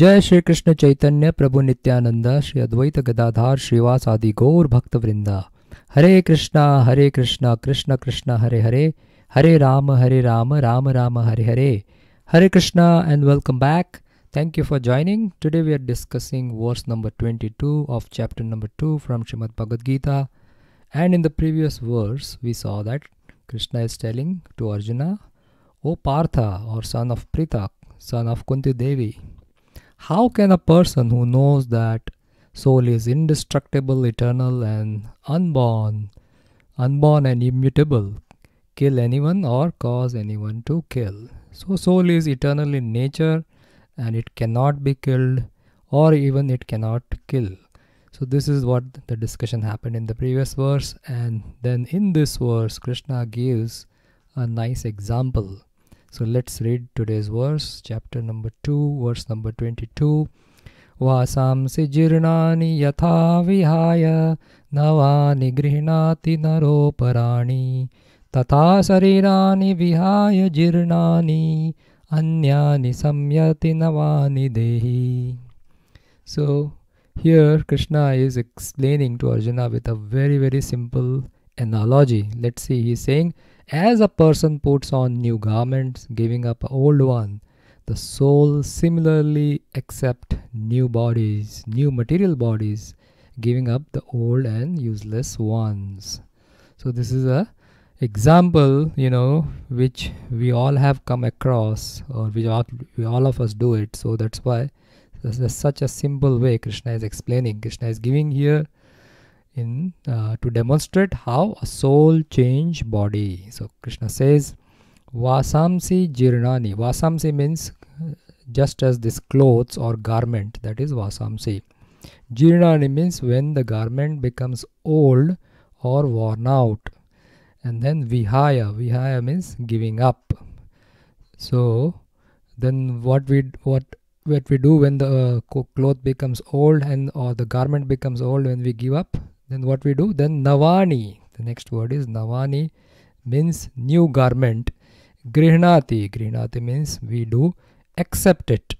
जय श्री कृष्ण चैतन्य प्रभु नित्यानंद श्री अद्वैत गदाधार श्रीवास आदि गौर भक्त वृंदा Hare Krishna Hare Krishna Krishna Krishna Hare Hare Hare Rama Hare Rama Rama Rama Hare Hare Hare Krishna and welcome back thank you for joining today we are discussing verse number twenty two of chapter number two from Shrimad Bhagavad Gita and in the previous verse we saw that Krishna is telling to Arjuna O Partha or son of Pritha son of Kunti Devi How can a person who knows that soul is indestructible, eternal, and unborn, unborn and immutable, kill anyone or cause anyone to kill? So, soul is eternal in nature and it cannot be killed or even it cannot kill. So, this is what the discussion happened in the previous verse, and then in this verse, Krishna gives a nice example so let's read today's verse, chapter number 2, verse number 22. se jirnani yatha vihaya navani grihinati naro parani tatha sarirani vihaya jirnani anyani samyati navani dehi. So here Krishna is explaining to Arjuna with a very, very simple analogy. Let's see, he's saying, as a person puts on new garments, giving up old one, the soul similarly accepts new bodies, new material bodies, giving up the old and useless ones. So this is a example, you know, which we all have come across, or which all, we all of us do it. So that's why this is such a simple way Krishna is explaining. Krishna is giving here in uh, to demonstrate how a soul change body. So Krishna says, Vasamsi Jirnani. Vasamsi means uh, just as this clothes or garment, that is Vasamsi. Jirnani means when the garment becomes old or worn out. And then Vihaya, Vihaya means giving up. So then what we what what we do when the uh, cloth becomes old and or the garment becomes old when we give up then what we do? Then Navani. The next word is Navani means new garment. Grihnati. Grihnati means we do accept it.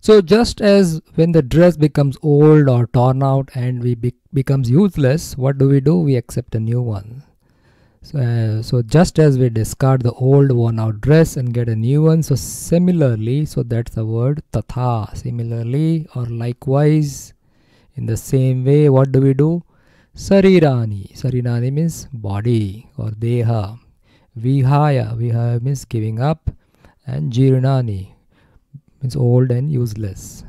So just as when the dress becomes old or torn out and we be becomes useless, what do we do? We accept a new one. So, uh, so just as we discard the old worn out dress and get a new one, so similarly, so that's the word tatha. Similarly or likewise, in the same way, what do we do? Sarirani. Sarirani means body or deha. Vihaya. Vihaya means giving up. And Jirunani means old and useless.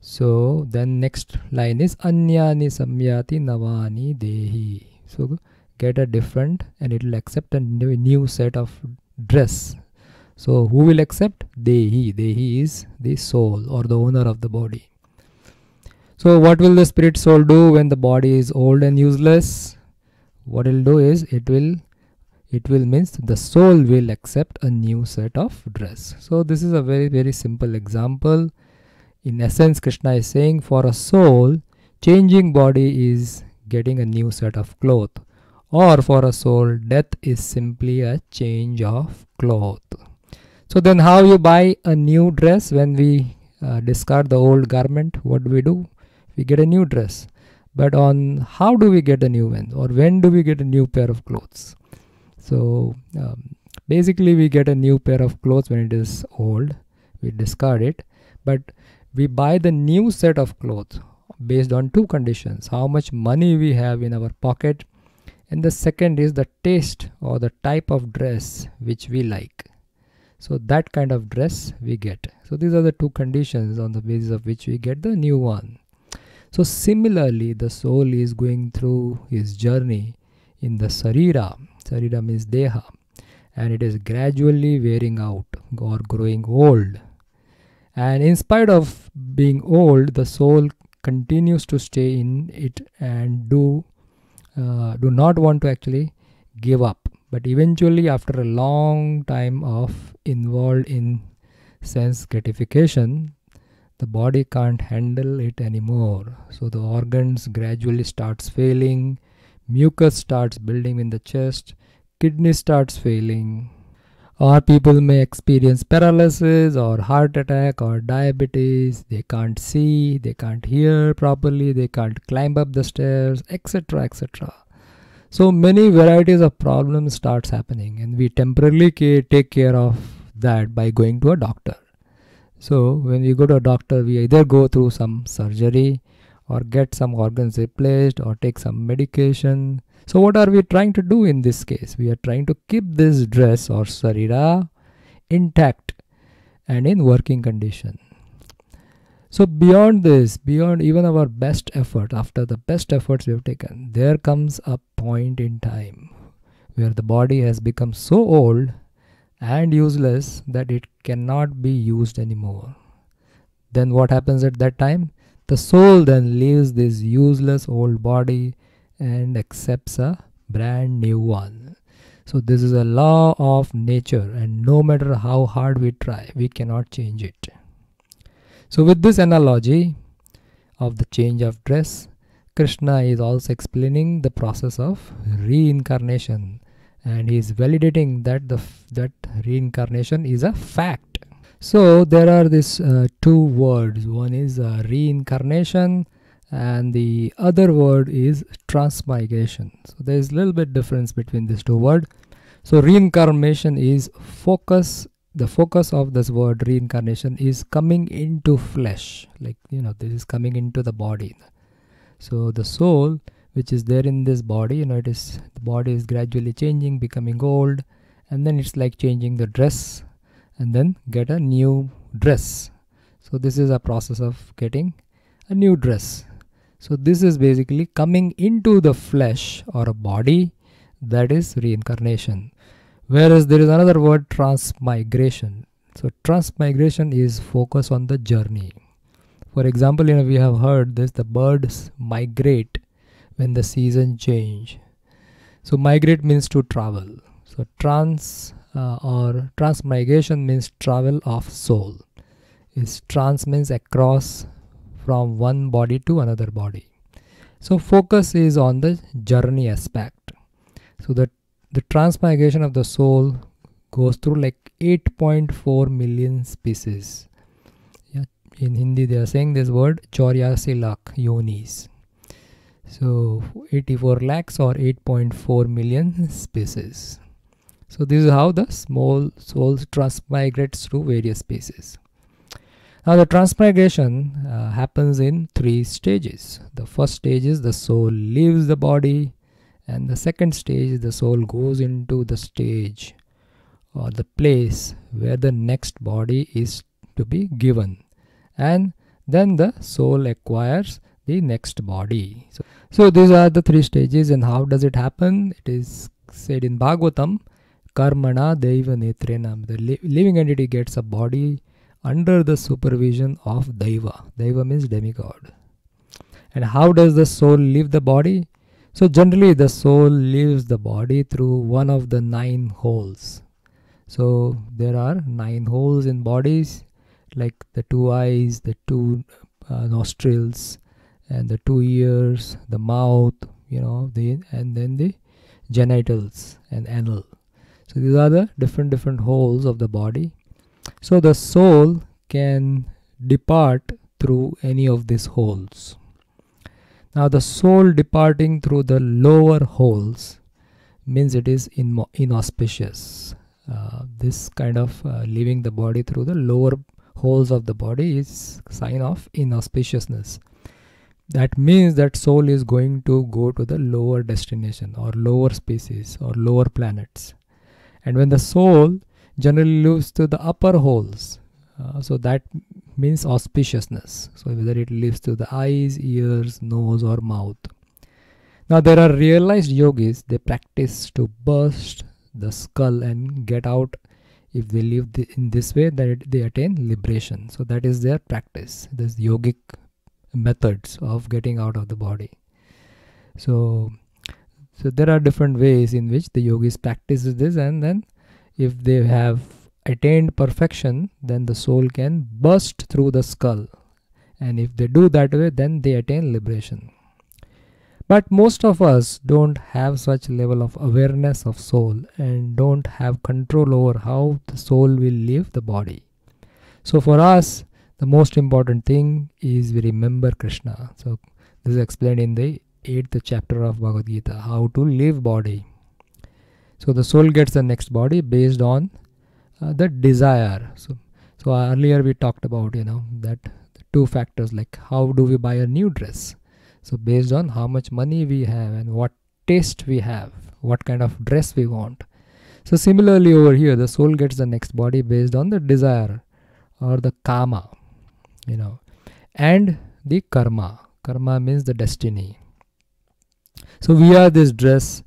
So then next line is Anyani Samyati Navani Dehi. So get a different and it will accept a new set of dress. So who will accept? Dehi. Dehi is the soul or the owner of the body. So what will the spirit soul do when the body is old and useless? What it will do is it will it will means the soul will accept a new set of dress. So this is a very very simple example. In essence Krishna is saying for a soul changing body is getting a new set of cloth or for a soul death is simply a change of cloth. So then how you buy a new dress when we uh, discard the old garment? What do we do? we get a new dress but on how do we get a new one or when do we get a new pair of clothes so um, basically we get a new pair of clothes when it is old we discard it but we buy the new set of clothes based on two conditions how much money we have in our pocket and the second is the taste or the type of dress which we like so that kind of dress we get so these are the two conditions on the basis of which we get the new one so, similarly, the soul is going through his journey in the sarira, sarira means deha, and it is gradually wearing out or growing old. And in spite of being old, the soul continues to stay in it and do uh, do not want to actually give up. But eventually, after a long time of involved in sense gratification, the body can't handle it anymore so the organs gradually starts failing mucus starts building in the chest kidney starts failing or people may experience paralysis or heart attack or diabetes they can't see they can't hear properly they can't climb up the stairs etc etc so many varieties of problems starts happening and we temporarily take care of that by going to a doctor so when we go to a doctor, we either go through some surgery or get some organs replaced or take some medication. So what are we trying to do in this case? We are trying to keep this dress or sarira intact and in working condition. So beyond this, beyond even our best effort, after the best efforts we have taken, there comes a point in time where the body has become so old and useless that it cannot be used anymore. Then what happens at that time? The soul then leaves this useless old body and accepts a brand new one. So this is a law of nature and no matter how hard we try, we cannot change it. So with this analogy of the change of dress, Krishna is also explaining the process of reincarnation and he is validating that the that reincarnation is a fact so there are these uh, two words one is uh, reincarnation and the other word is transmigration so there is a little bit difference between these two words so reincarnation is focus the focus of this word reincarnation is coming into flesh like you know this is coming into the body so the soul which is there in this body you know it is the body is gradually changing becoming old and then it's like changing the dress and then get a new dress so this is a process of getting a new dress so this is basically coming into the flesh or a body that is reincarnation whereas there is another word transmigration so transmigration is focus on the journey for example you know we have heard this the birds migrate when the season change so migrate means to travel so trans uh, or transmigration means travel of soul is trans means across from one body to another body so focus is on the journey aspect so the the transmigration of the soul goes through like 8.4 million species yeah in hindi they are saying this word choryasi lakh yonis so 84 lakhs or 8.4 million species so this is how the small souls transmigrates through various species now the transmigration uh, happens in three stages the first stage is the soul leaves the body and the second stage the soul goes into the stage or the place where the next body is to be given and then the soul acquires the next body. So, so these are the three stages and how does it happen? It is said in Bhagavatam, Karmana deva Netrenam. The living entity gets a body under the supervision of deva. Deva means demigod. And how does the soul leave the body? So generally the soul leaves the body through one of the nine holes. So there are nine holes in bodies like the two eyes, the two uh, nostrils, and the two ears the mouth you know the and then the genitals and anal so these are the different different holes of the body so the soul can depart through any of these holes now the soul departing through the lower holes means it is in inauspicious uh, this kind of uh, leaving the body through the lower holes of the body is sign of inauspiciousness that means that soul is going to go to the lower destination or lower species or lower planets and when the soul generally lives to the upper holes uh, so that means auspiciousness so whether it lives to the eyes ears nose or mouth now there are realized yogis they practice to burst the skull and get out if they live in this way then it, they attain liberation so that is their practice this yogic methods of getting out of the body so so there are different ways in which the yogis practices this and then if they have attained perfection then the soul can burst through the skull and if they do that way then they attain liberation but most of us don't have such level of awareness of soul and don't have control over how the soul will leave the body so for us the most important thing is we remember krishna so this is explained in the 8th chapter of bhagavad gita how to live body so the soul gets the next body based on uh, the desire so so earlier we talked about you know that two factors like how do we buy a new dress so based on how much money we have and what taste we have what kind of dress we want so similarly over here the soul gets the next body based on the desire or the karma you know and the karma karma means the destiny so we are this dress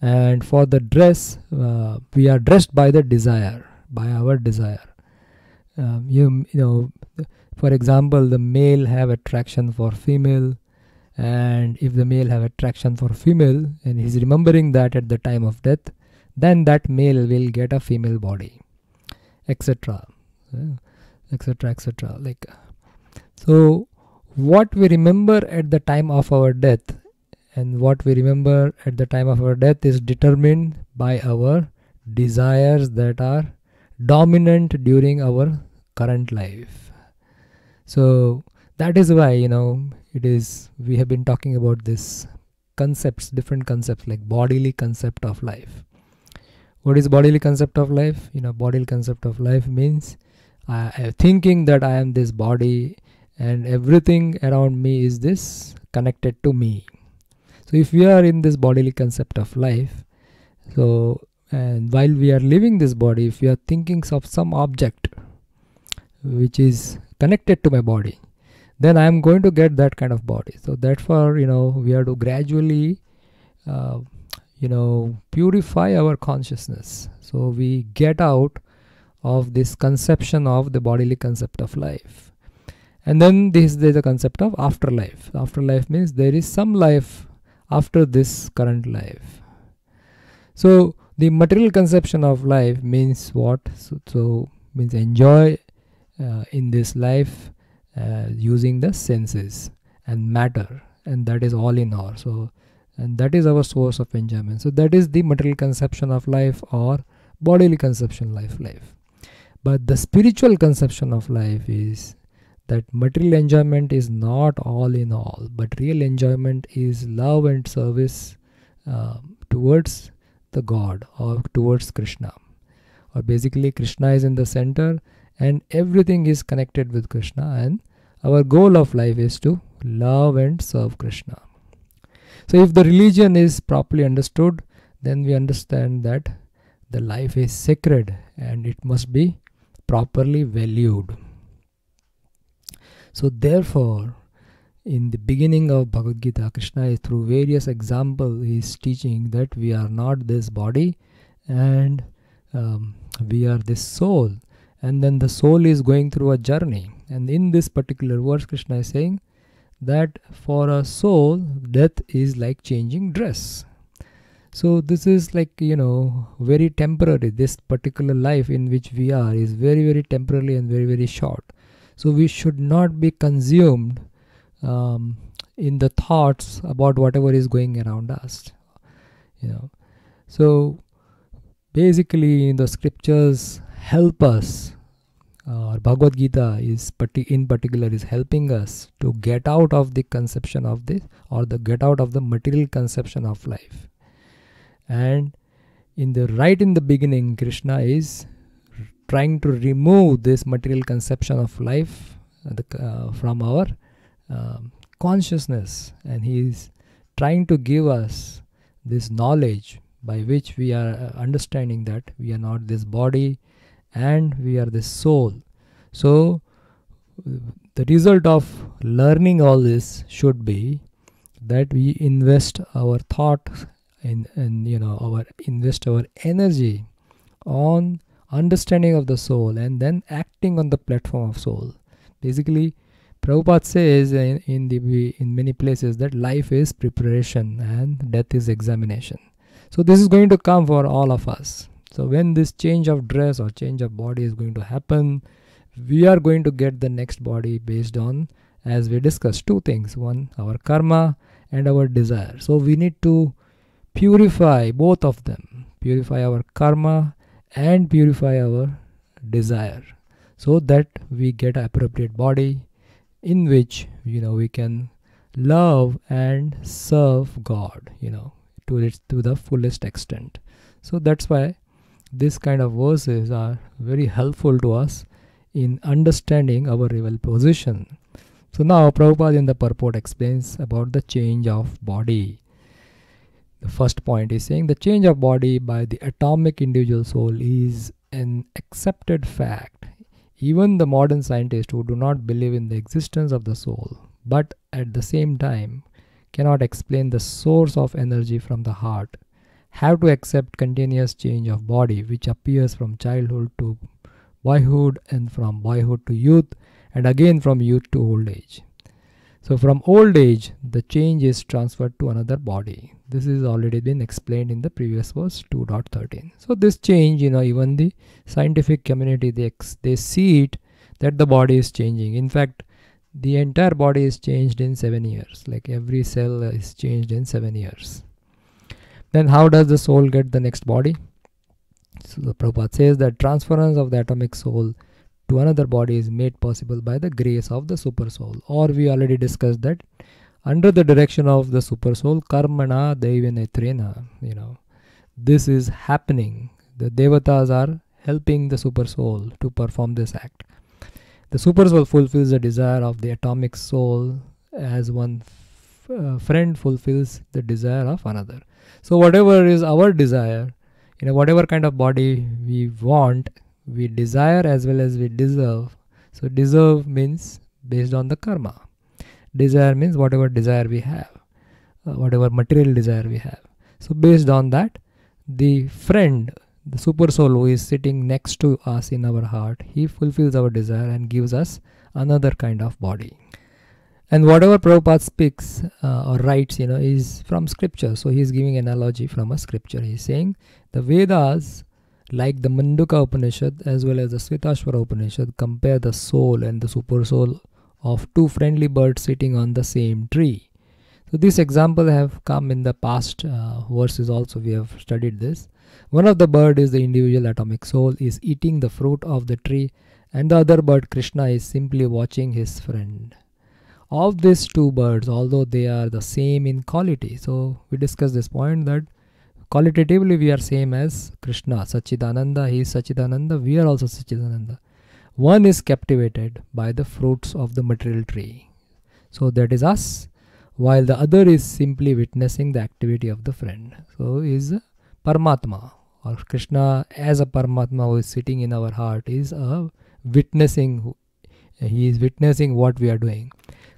and for the dress uh, we are dressed by the desire by our desire um, you, you know for example the male have attraction for female and if the male have attraction for female and he's remembering that at the time of death then that male will get a female body etc etc etc like so, what we remember at the time of our death and what we remember at the time of our death is determined by our desires that are dominant during our current life. So, that is why, you know, it is we have been talking about this concepts, different concepts like bodily concept of life what is bodily concept of life you know bodily concept of life means uh, thinking that i am this body and everything around me is this connected to me so if we are in this bodily concept of life so and while we are living this body if we are thinking of some object which is connected to my body then i am going to get that kind of body so therefore you know we have to gradually uh, you know purify our consciousness so we get out of this conception of the bodily concept of life and then this there is the concept of afterlife afterlife means there is some life after this current life so the material conception of life means what so, so means enjoy uh, in this life uh, using the senses and matter and that is all in all so and that is our source of enjoyment so that is the material conception of life or bodily conception life life but the spiritual conception of life is that material enjoyment is not all in all, but real enjoyment is love and service uh, towards the God or towards Krishna. Or basically, Krishna is in the center and everything is connected with Krishna, and our goal of life is to love and serve Krishna. So, if the religion is properly understood, then we understand that the life is sacred and it must be properly valued. So, therefore, in the beginning of Bhagavad Gita, Krishna is through various examples is teaching that we are not this body and um, we are this soul. And then the soul is going through a journey. And in this particular verse, Krishna is saying that for a soul, death is like changing dress. So this is like you know very temporary. This particular life in which we are is very very temporary and very very short. So we should not be consumed um, in the thoughts about whatever is going around us. You know, so basically the scriptures help us or uh, Bhagavad Gita is in particular is helping us to get out of the conception of this or the get out of the material conception of life and in the right in the beginning Krishna is trying to remove this material conception of life uh, uh from our um, consciousness and he is trying to give us this knowledge by which we are uh, understanding that we are not this body and we are this soul so the result of learning all this should be that we invest our thoughts and, and you know our invest our energy on understanding of the soul and then acting on the platform of soul basically Prabhupada says in, in, the in many places that life is preparation and death is examination. So this is going to come for all of us. So when this change of dress or change of body is going to happen, we are going to get the next body based on as we discussed two things one our karma and our desire so we need to purify both of them purify our karma and purify our desire so that we get appropriate body in which you know we can love and serve god you know to its to the fullest extent so that's why this kind of verses are very helpful to us in understanding our real position so now Prabhupada in the purport explains about the change of body the first point is saying the change of body by the atomic individual soul is an accepted fact. Even the modern scientists who do not believe in the existence of the soul, but at the same time cannot explain the source of energy from the heart, have to accept continuous change of body which appears from childhood to boyhood and from boyhood to youth and again from youth to old age. So from old age, the change is transferred to another body this is already been explained in the previous verse 2.13 so this change you know even the scientific community they they see it that the body is changing in fact the entire body is changed in 7 years like every cell is changed in 7 years then how does the soul get the next body so the Prabhupada says that transference of the atomic soul to another body is made possible by the grace of the super soul or we already discussed that under the direction of the super soul karmana devinetrena you know this is happening the devatas are helping the super soul to perform this act the super soul fulfills the desire of the atomic soul as one f- uh, friend fulfills the desire of another so whatever is our desire you know whatever kind of body we want we desire as well as we deserve so deserve means based on the karma desire means whatever desire we have uh, whatever material desire we have so based on that the friend the super soul who is sitting next to us in our heart he fulfills our desire and gives us another kind of body and whatever Prabhupada speaks uh, or writes, you know, is from scripture. So he is giving analogy from a scripture. He is saying the Vedas, like the Manduka Upanishad as well as the Svetashvara Upanishad, compare the soul and the super soul of two friendly birds sitting on the same tree. So this example have come in the past uh, verses also we have studied this. One of the bird is the individual atomic soul is eating the fruit of the tree and the other bird Krishna is simply watching his friend. Of these two birds although they are the same in quality so we discussed this point that qualitatively we are same as Krishna Sachidananda he is Sachidananda we are also Sachidananda one is captivated by the fruits of the material tree. So that is us, while the other is simply witnessing the activity of the friend. So is Paramatma or Krishna as a Paramatma who is sitting in our heart is a witnessing. He is witnessing what we are doing.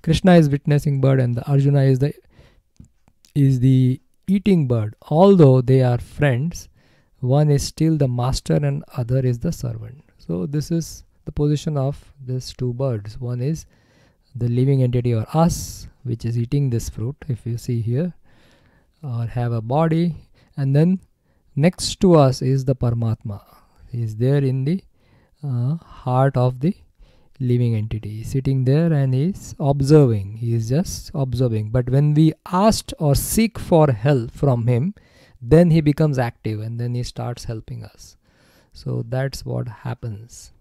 Krishna is witnessing bird and the Arjuna is the is the eating bird. Although they are friends, one is still the master and other is the servant. So this is the position of these two birds one is the living entity or us which is eating this fruit if you see here or have a body and then next to us is the Paramatma he is there in the uh, heart of the living entity sitting there and is observing he is just observing but when we ask or seek for help from him then he becomes active and then he starts helping us so that's what happens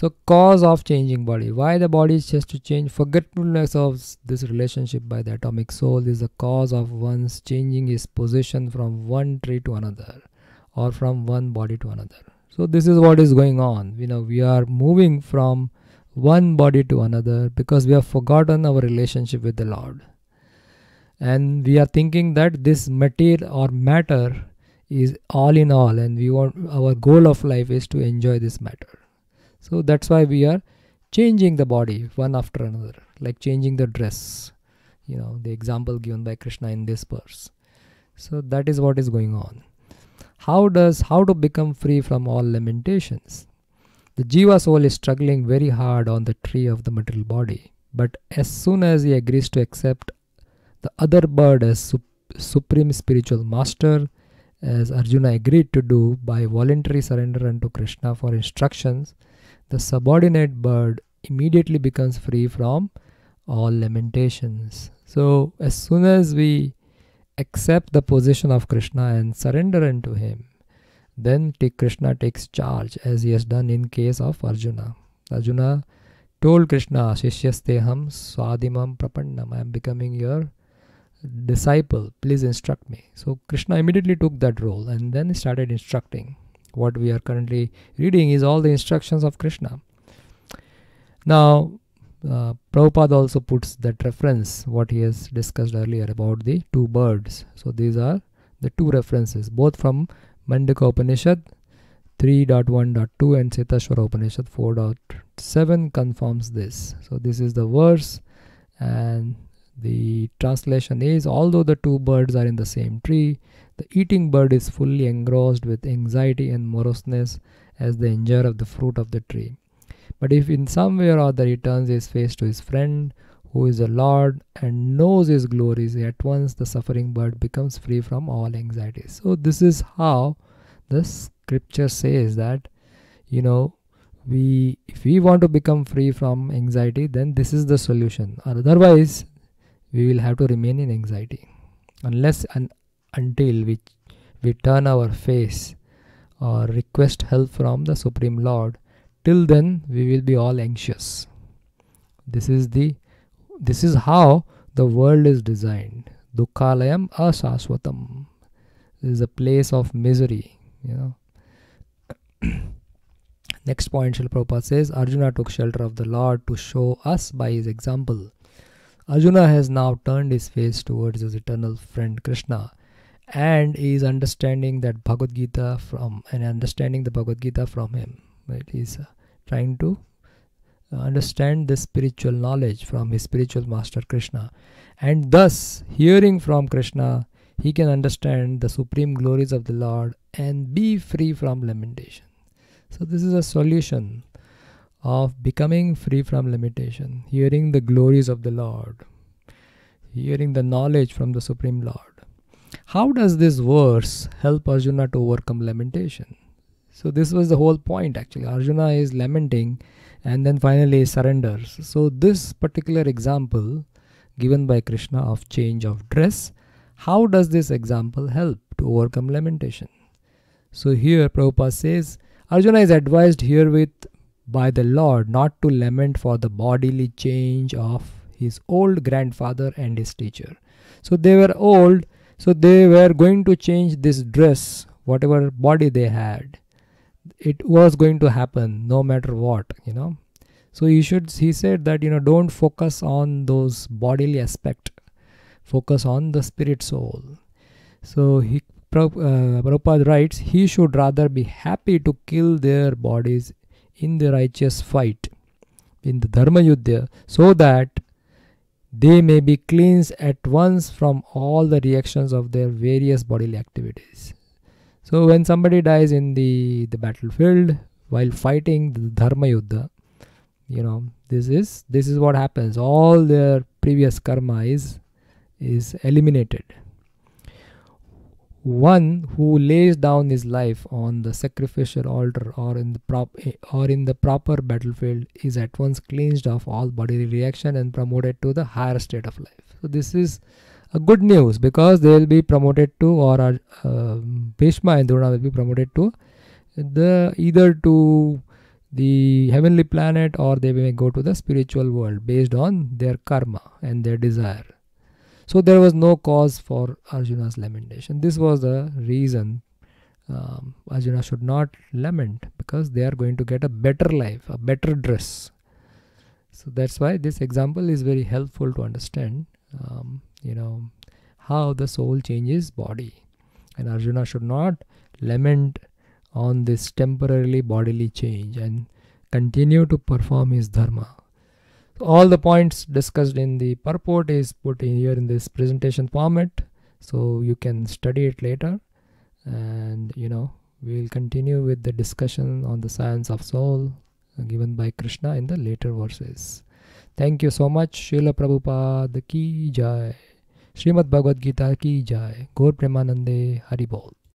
so cause of changing body, why the body is just to change forgetfulness of this relationship by the atomic soul is the cause of one's changing his position from one tree to another or from one body to another. So this is what is going on. You know, we are moving from one body to another because we have forgotten our relationship with the Lord. And we are thinking that this material or matter is all in all and we want our goal of life is to enjoy this matter so that's why we are changing the body one after another like changing the dress you know the example given by krishna in this verse so that is what is going on how does how to become free from all limitations the jiva soul is struggling very hard on the tree of the material body but as soon as he agrees to accept the other bird as supreme spiritual master as arjuna agreed to do by voluntary surrender unto krishna for instructions the subordinate bird immediately becomes free from all lamentations. So, as soon as we accept the position of Krishna and surrender unto him, then Krishna takes charge as he has done in case of Arjuna. Arjuna told Krishna, Shishyasteham Swadimam Prapannam, I am becoming your disciple, please instruct me. So Krishna immediately took that role and then started instructing what we are currently reading is all the instructions of Krishna. Now, uh, Prabhupada also puts that reference what he has discussed earlier about the two birds. So these are the two references, both from Mandika Upanishad 3.1.2 and Cetashwara Upanishad 4.7 confirms this. So this is the verse and the translation is although the two birds are in the same tree, the eating bird is fully engrossed with anxiety and moroseness as the enjoyer of the fruit of the tree. But if in some way or other he turns his face to his friend, who is the Lord and knows his glories, at once the suffering bird becomes free from all anxieties. So, this is how the scripture says that, you know, we if we want to become free from anxiety, then this is the solution, or otherwise, we will have to remain in anxiety unless and until we, we turn our face or request help from the Supreme Lord. Till then, we will be all anxious. This is the this is how the world is designed. Dukkalayam asaswatam. This is a place of misery. You know. Next point, Srila Prabhupada says Arjuna took shelter of the Lord to show us by his example. Arjuna has now turned his face towards his eternal friend Krishna and is understanding that Bhagavad Gita from and understanding the Bhagavad Gita from him. Right? He's uh, trying to uh, understand this spiritual knowledge from his spiritual master Krishna, and thus hearing from Krishna, he can understand the supreme glories of the Lord and be free from limitation. So this is a solution of becoming free from limitation, hearing the glories of the Lord, hearing the knowledge from the Supreme Lord. How does this verse help Arjuna to overcome lamentation? So this was the whole point actually. Arjuna is lamenting and then finally surrenders. So this particular example given by Krishna of change of dress, how does this example help to overcome lamentation? So here Prabhupada says Arjuna is advised herewith by the Lord not to lament for the bodily change of his old grandfather and his teacher. So they were old so they were going to change this dress whatever body they had it was going to happen no matter what you know so you should he said that you know don't focus on those bodily aspect focus on the spirit soul so he uh, Prabhupada writes, he should rather be happy to kill their bodies in the righteous fight, in the Dharma Yudhya, so that they may be cleansed at once from all the reactions of their various bodily activities. So when somebody dies in the, the battlefield while fighting the Dharma Yuddha, you know, this is this is what happens. All their previous karma is is eliminated one who lays down his life on the sacrificial altar or in the prop or in the proper battlefield is at once cleansed of all bodily reaction and promoted to the higher state of life so this is a good news because they will be promoted to or uh, Bhishma and Drona will be promoted to the either to the heavenly planet or they may go to the spiritual world based on their karma and their desire so there was no cause for Arjuna's lamentation. This was the reason um, Arjuna should not lament because they are going to get a better life, a better dress. So that's why this example is very helpful to understand, um, you know, how the soul changes body. And Arjuna should not lament on this temporarily bodily change and continue to perform his dharma so all the points discussed in the purport is put in here in this presentation format. So you can study it later and you know we'll continue with the discussion on the science of soul uh, given by Krishna in the later verses. Thank you so much. Srila Prabhupada ki jai. Srimad Bhagavad Gita ki jai. Gaur Premanande Haribol.